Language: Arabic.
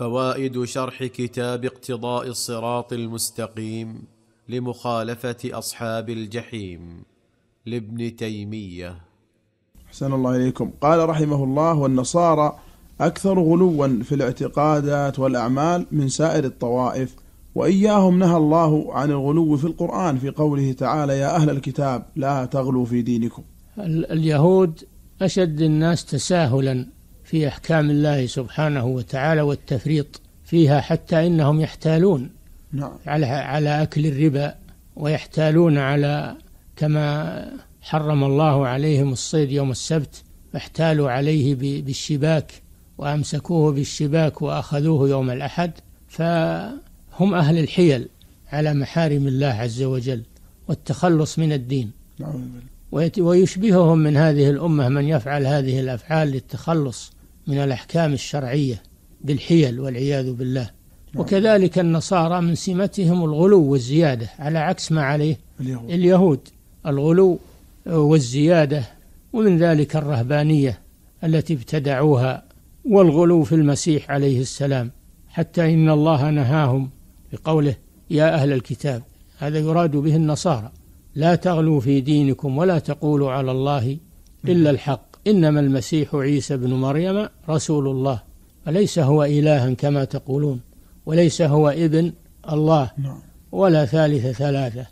فوائد شرح كتاب اقتضاء الصراط المستقيم لمخالفه اصحاب الجحيم لابن تيميه احسن الله اليكم قال رحمه الله والنصارى اكثر غلوا في الاعتقادات والاعمال من سائر الطوائف واياهم نهى الله عن الغلو في القران في قوله تعالى يا اهل الكتاب لا تغلوا في دينكم اليهود اشد الناس تساهلا في أحكام الله سبحانه وتعالى والتفريط فيها حتى إنهم يحتالون نعم. على على أكل الربا ويحتالون على كما حرم الله عليهم الصيد يوم السبت فاحتالوا عليه بالشباك وأمسكوه بالشباك وأخذوه يوم الأحد فهم أهل الحيل على محارم الله عز وجل والتخلص من الدين نعم. ويشبههم من هذه الأمة من يفعل هذه الأفعال للتخلص من الأحكام الشرعية بالحيل والعياذ بالله وكذلك النصارى من سمتهم الغلو والزيادة على عكس ما عليه اليهود, اليهود الغلو والزيادة ومن ذلك الرهبانية التي ابتدعوها والغلو في المسيح عليه السلام حتى إن الله نهاهم بقوله يا أهل الكتاب هذا يراد به النصارى لا تغلوا في دينكم ولا تقولوا على الله إلا الحق إنما المسيح عيسى بن مريم رسول الله وليس هو إلها كما تقولون وليس هو ابن الله نعم. ولا ثالث ثلاثة